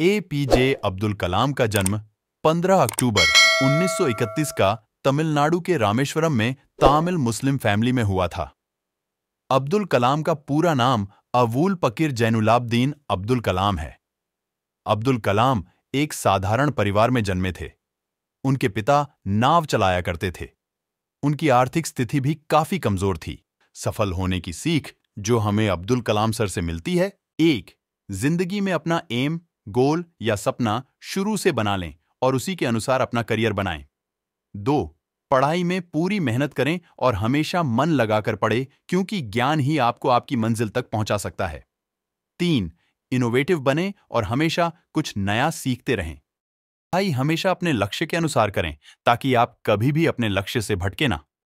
A P जे अब्दुल कलाम का जन्म 15 अक्टूबर 1931 का तमिलनाडु के रामेश्वरम में तामिल मुस्लिम फैमिली में हुआ था अब्दुल कलाम का पूरा नाम अवूल पकीर जैनुलाब्दीन अब्दुल कलाम है अब्दुल कलाम एक साधारण परिवार में जन्मे थे उनके पिता नाव चलाया करते थे उनकी आर्थिक स्थिति भी काफी कमजोर थी सफल होने की सीख जो हमें अब्दुल कलाम सर से मिलती है एक जिंदगी में अपना एम गोल या सपना शुरू से बना लें और उसी के अनुसार अपना करियर बनाएं दो पढ़ाई में पूरी मेहनत करें और हमेशा मन लगाकर पढ़ें क्योंकि ज्ञान ही आपको आपकी मंजिल तक पहुंचा सकता है तीन इनोवेटिव बने और हमेशा कुछ नया सीखते रहें पढ़ाई हमेशा अपने लक्ष्य के अनुसार करें ताकि आप कभी भी अपने लक्ष्य से भटके ना